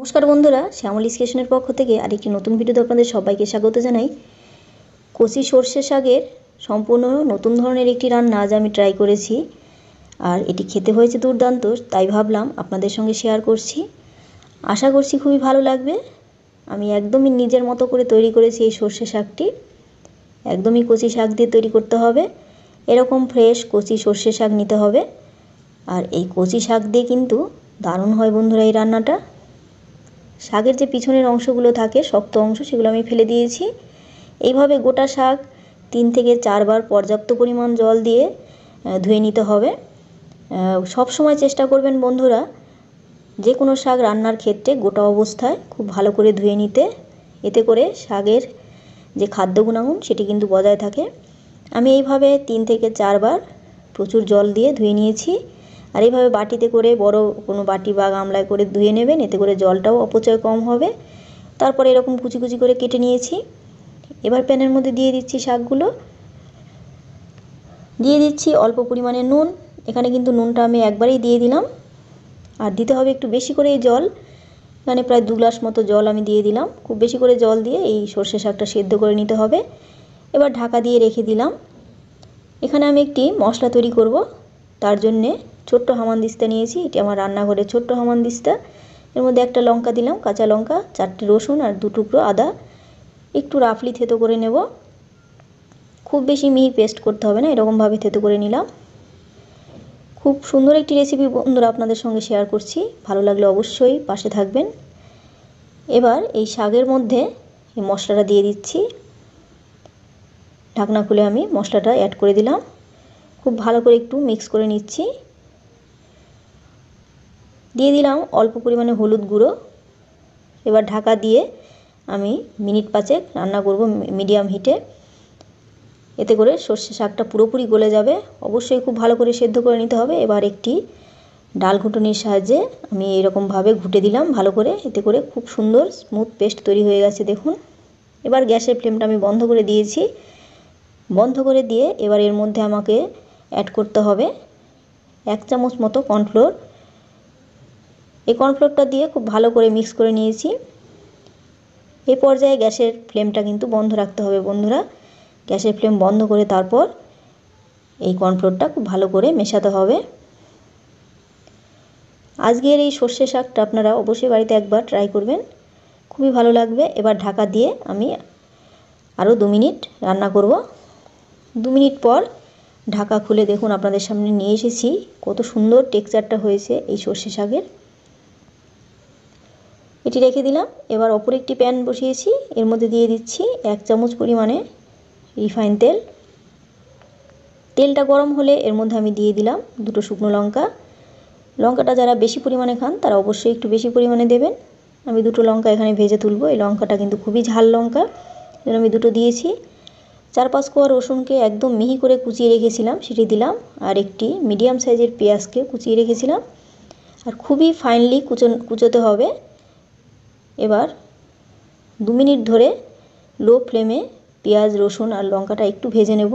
নমস্কার বন্ধুরা শ্যামল কিষণের পক্ষ থেকে আরেকটি নতুন ভিডিওতে আপনাদের সবাইকে স্বাগত জানাই কচি সর্ষে শাকের সম্পূর্ণ নতুন ধরনের একটি রান্না আজ আমি ট্রাই করেছি আর এটি খেতে হয়েছে দুর্দান্ত তাই ভাবলাম আপনাদের সঙ্গে শেয়ার করছি আশা করছি খুবই ভালো লাগবে আমি একদমই নিজের মতো করে তৈরি করেছি এই সর্ষে শাকটি একদমই কচি শাক দিয়ে তৈরি করতে হবে এরকম ফ্রেশ কচি সর্ষে শাক নিতে হবে আর এই কচি শাক দিয়ে কিন্তু দারুণ হয় বন্ধুরা এই রান্নাটা শাকের যে পিছনের অংশগুলো থাকে শক্ত অংশ সেগুলো আমি ফেলে দিয়েছি এইভাবে গোটা শাক তিন থেকে চারবার পর্যাপ্ত পরিমাণ জল দিয়ে ধুয়ে নিতে হবে সব সময় চেষ্টা করবেন বন্ধুরা যে কোনো শাক রান্নার ক্ষেত্রে গোটা অবস্থায় খুব ভালো করে ধুয়ে নিতে এতে করে শাকের যে খাদ্য গুণাগুণ সেটি কিন্তু বজায় থাকে আমি এইভাবে তিন থেকে চারবার প্রচুর জল দিয়ে ধুয়ে নিয়েছি আর এইভাবে বাটিতে করে বড় কোনো বাটি বা গামলায় করে ধুয়ে নেবেন এতে করে জলটাও অপচয় কম হবে তারপরে এরকম কুচি কুচি করে কেটে নিয়েছি এবার প্যানের মধ্যে দিয়ে দিচ্ছি শাকগুলো দিয়ে দিচ্ছি অল্প পরিমাণে নুন এখানে কিন্তু নুনটা আমি একবারেই দিয়ে দিলাম আর দিতে হবে একটু বেশি করে এই জল এখানে প্রায় দু গ্লাস মতো জল আমি দিয়ে দিলাম খুব বেশি করে জল দিয়ে এই সর্ষে শাকটা সেদ্ধ করে নিতে হবে এবার ঢাকা দিয়ে রেখে দিলাম এখানে আমি একটি মশলা তৈরি করব তার জন্যে ছোট্ট হামানদিস্তা নিয়েছি এটি আমার রান্নাঘরের ছোট্ট হামানদিস্তা এর মধ্যে একটা লঙ্কা দিলাম কাঁচা লঙ্কা চারটি রসুন আর দু টুকরো আদা একটু রাফলি থেতো করে নেব খুব বেশি মিহি পেস্ট করতে হবে না এরকমভাবে থেতো করে নিলাম খুব সুন্দর একটি রেসিপি বন্ধুরা আপনাদের সঙ্গে শেয়ার করছি ভালো লাগলে অবশ্যই পাশে থাকবেন এবার এই শাকের মধ্যে এই মশলাটা দিয়ে দিচ্ছি ঢাকনা খুলে আমি মশলাটা অ্যাড করে দিলাম খুব ভালো করে একটু মিক্স করে নিচ্ছি দিয়ে দিলাম অল্প পরিমাণে হলুদ গুঁড়ো এবার ঢাকা দিয়ে আমি মিনিট পাঁচেক রান্না করব মিডিয়াম হিটে এতে করে সর্ষে শাকটা পুরোপুরি গলে যাবে অবশ্যই খুব ভালো করে সেদ্ধ করে নিতে হবে এবার একটি ডাল ঘুটনির সাহায্যে আমি এরকমভাবে ঘুটে দিলাম ভালো করে এতে করে খুব সুন্দর স্মুথ পেস্ট তৈরি হয়ে গেছে দেখুন এবার গ্যাসের ফ্লেমটা আমি বন্ধ করে দিয়েছি বন্ধ করে দিয়ে এবার এর মধ্যে আমাকে অ্যাড করতে হবে এক চামচ মতো কর্নফ্লোর এই কর্নফ্লোরটা দিয়ে খুব ভালো করে মিক্স করে নিয়েছি এই পর্যায়ে গ্যাসের ফ্লেমটা কিন্তু বন্ধ রাখতে হবে বন্ধুরা গ্যাসের ফ্লেম বন্ধ করে তারপর এই কর্নফ্লোরটা খুব ভালো করে মেশাতে হবে আজকের এই সর্ষে শাকটা আপনারা অবশ্যই বাড়িতে একবার ট্রাই করবেন খুবই ভালো লাগবে এবার ঢাকা দিয়ে আমি আরও দু মিনিট রান্না করব দু মিনিট পর ঢাকা খুলে দেখুন আপনাদের সামনে নিয়ে এসেছি কত সুন্দর টেক্সচারটা হয়েছে এই সর্ষে শাকের এটি রেখে দিলাম এবার অপর একটি প্যান বসিয়েছি এর মধ্যে দিয়ে দিচ্ছি এক চামচ পরিমাণে রিফাইন তেল তেলটা গরম হলে এর মধ্যে আমি দিয়ে দিলাম দুটো শুকনো লঙ্কা লঙ্কাটা যারা বেশি পরিমাণে খান তারা অবশ্যই একটু বেশি পরিমাণে দেবেন আমি দুটো লঙ্কা এখানে ভেজে তুলব এই লঙ্কাটা কিন্তু খুবই ঝাল লঙ্কা এজন্য আমি দুটো দিয়েছি চার পাঁচ কোয়া রসুনকে একদম মিহি করে কুচিয়ে রেখেছিলাম সেটি দিলাম আর একটি মিডিয়াম সাইজের পেঁয়াজকে কুচিয়ে রেখেছিলাম আর খুবই ফাইনলি কুচন কুচোতে হবে এবার দু মিনিট ধরে লো ফ্লেমে পেঁয়াজ রসুন আর লঙ্কাটা একটু ভেজে নেব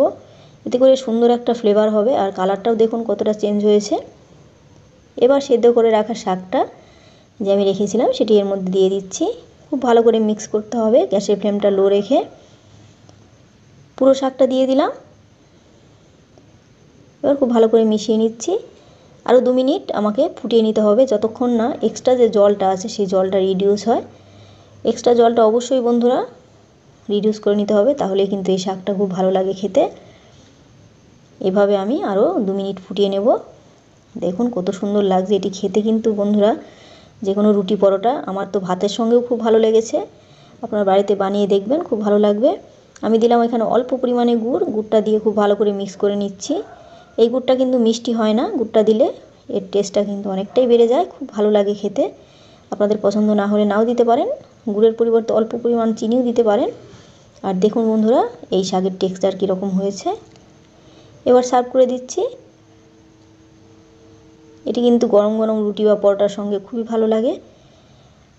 এতে করে সুন্দর একটা ফ্লেভার হবে আর কালারটাও দেখুন কতটা চেঞ্জ হয়েছে এবার সেদ্ধ করে রাখা শাকটা যে আমি রেখেছিলাম সেটি এর মধ্যে দিয়ে দিচ্ছি খুব ভালো করে মিক্স করতে হবে গ্যাসের ফ্লেমটা লো রেখে পুরো শাকটা দিয়ে দিলাম এবার খুব ভালো করে মিশিয়ে নিচ্ছি আরও দু মিনিট আমাকে ফুটিয়ে নিতে হবে যতক্ষণ না এক্সট্রা যে জলটা আছে সেই জলটা রিডিউস হয় এক্সট্রা জলটা অবশ্যই বন্ধুরা রিডিউস করে নিতে হবে তাহলে কিন্তু এই শাকটা খুব ভালো লাগে খেতে এভাবে আমি আরও দু মিনিট ফুটিয়ে নেব দেখুন কত সুন্দর লাগছে এটি খেতে কিন্তু বন্ধুরা যে কোনো রুটি পরোটা আমার তো ভাতের সঙ্গেও খুব ভালো লেগেছে আপনার বাড়িতে বানিয়ে দেখবেন খুব ভালো লাগবে আমি দিলাম এখানে অল্প পরিমাণে গুড় গুড়টা দিয়ে খুব ভালো করে মিক্স করে নিচ্ছি এই গুড়টা কিন্তু মিষ্টি হয় না গুড়টা দিলে এর টেস্টটা কিন্তু অনেকটাই বেড়ে যায় খুব ভালো লাগে খেতে আপনাদের পছন্দ না হলে নাও দিতে পারেন গুড়ের পরিবর্তে অল্প পরিমাণ চিনিও দিতে পারেন আর দেখুন বন্ধুরা এই শাকের টেক্সচার কীরকম হয়েছে এবার সার্ভ করে দিচ্ছি এটি কিন্তু গরম গরম রুটি বা পরোটার সঙ্গে খুবই ভালো লাগে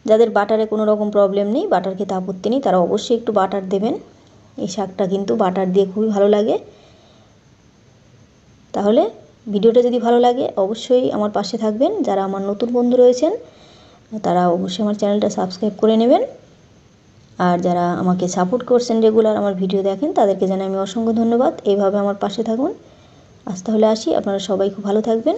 যাদের বাটারে কোনো রকম প্রবলেম নেই বাটার খেতে আপত্তি নেই তারা অবশ্যই একটু বাটার দেবেন এই শাকটা কিন্তু বাটার দিয়ে খুবই ভালো লাগে তাহলে ভিডিওটা যদি ভালো লাগে অবশ্যই আমার পাশে থাকবেন যারা আমার নতুন বন্ধু রয়েছেন তারা অবশ্যই আমার চ্যানেলটা সাবস্ক্রাইব করে নেবেন আর যারা আমাকে সাপোর্ট করছেন রেগুলার আমার ভিডিও দেখেন তাদেরকে জানাই আমি অসংখ্য ধন্যবাদ এইভাবে আমার পাশে থাকুন আজ তাহলে আসি আপনারা সবাই খুব ভালো থাকবেন